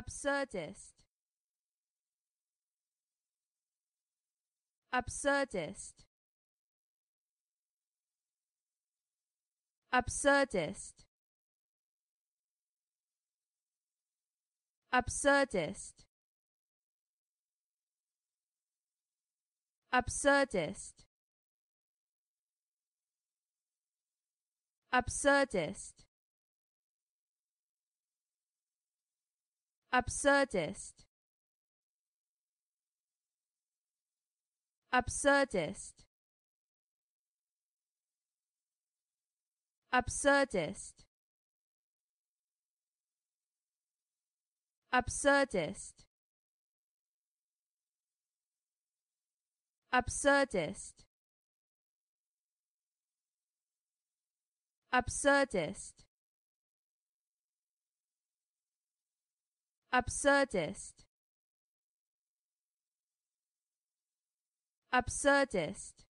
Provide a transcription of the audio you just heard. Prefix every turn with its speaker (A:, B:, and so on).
A: absurdist absurdist absurdist absurdist absurdist absurdist absurdist absurdist absurdist absurdist absurdist absurdist absurdist absurdist